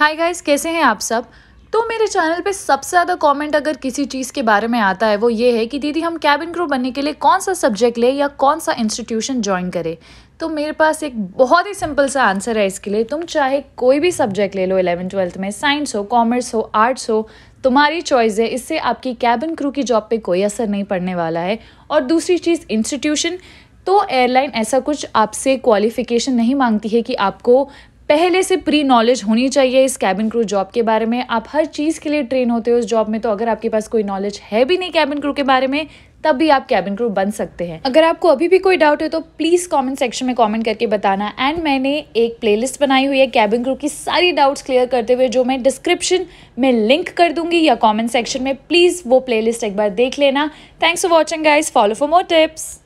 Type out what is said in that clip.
hi guys कैसे हैं आप सब तो मेरे चैनल पे सबसे ज़्यादा कमेंट अगर किसी चीज़ के बारे में आता है वो ये है कि दीदी हम कैबिन क्रू बनने के लिए कौन सा सब्जेक्ट लें या कौन सा इंस्टीट्यूशन ज्वाइन करें तो मेरे पास एक बहुत ही सिंपल सा आंसर है इसके लिए तुम चाहे कोई भी सब्जेक्ट ले लो एलेवन ट्वेल्थ में साइंस हो कॉमर्स हो आर्ट्स हो तुम्हारी चॉइस है इससे आपकी कैबिन क्रू की जॉब पर कोई असर नहीं पड़ने वाला है और दूसरी चीज़ इंस्टीट्यूशन तो एयरलाइन ऐसा कुछ आपसे क्वालिफिकेशन नहीं मांगती है कि आपको पहले से प्री नॉलेज होनी चाहिए इस कैबिन क्रू जॉब के बारे में आप हर चीज़ के लिए ट्रेन होते हो उस जॉब में तो अगर आपके पास कोई नॉलेज है भी नहीं कैबिन क्रू के बारे में तब भी आप कैबिन क्रू बन सकते हैं अगर आपको अभी भी कोई डाउट है तो प्लीज़ कमेंट सेक्शन में कमेंट करके बताना एंड मैंने एक प्लेलिस्ट बनाई हुई है कैबिन क्रू की सारी डाउट्स क्लियर करते हुए जो मैं डिस्क्रिप्शन में लिंक कर दूंगी या कमेंट सेक्शन में प्लीज़ वो प्लेलिस्ट एक बार देख लेना thanks for watching guys follow for more tips